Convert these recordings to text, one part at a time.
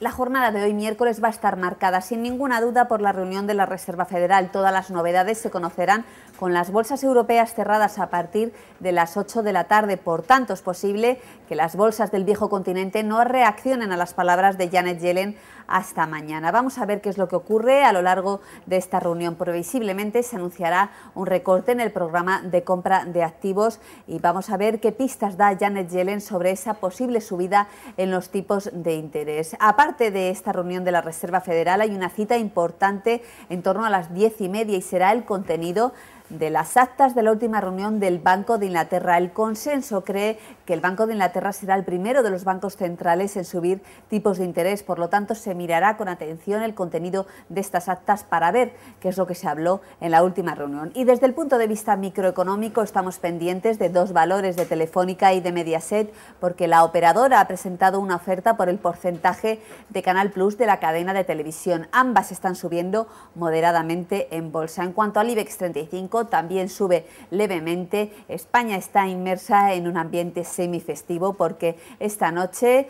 La jornada de hoy miércoles va a estar marcada sin ninguna duda por la reunión de la Reserva Federal. Todas las novedades se conocerán con las bolsas europeas cerradas a partir de las 8 de la tarde. Por tanto, es posible que las bolsas del viejo continente no reaccionen a las palabras de Janet Yellen hasta mañana. Vamos a ver qué es lo que ocurre a lo largo de esta reunión. Previsiblemente se anunciará un recorte en el programa de compra de activos y vamos a ver qué pistas da Janet Yellen sobre esa posible subida en los tipos de interés. Aparte de esta reunión de la Reserva Federal, hay una cita importante en torno a las diez y media y será el contenido de las actas de la última reunión del Banco de Inglaterra. El consenso cree que el Banco de Inglaterra será el primero de los bancos centrales en subir tipos de interés. Por lo tanto, se mirará con atención el contenido de estas actas para ver qué es lo que se habló en la última reunión. Y desde el punto de vista microeconómico, estamos pendientes de dos valores de Telefónica y de Mediaset, porque la operadora ha presentado una oferta por el porcentaje de Canal Plus de la cadena de televisión. Ambas están subiendo moderadamente en bolsa. En cuanto al IBEX 35, también sube levemente. España está inmersa en un ambiente semifestivo porque esta noche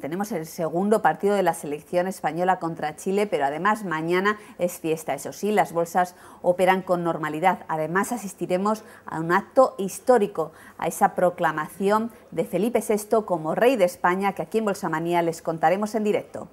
tenemos el segundo partido de la selección española contra Chile, pero además mañana es fiesta. Eso sí, las bolsas operan con normalidad. Además asistiremos a un acto histórico, a esa proclamación de Felipe VI como rey de España que aquí en Bolsamanía les contaremos en directo.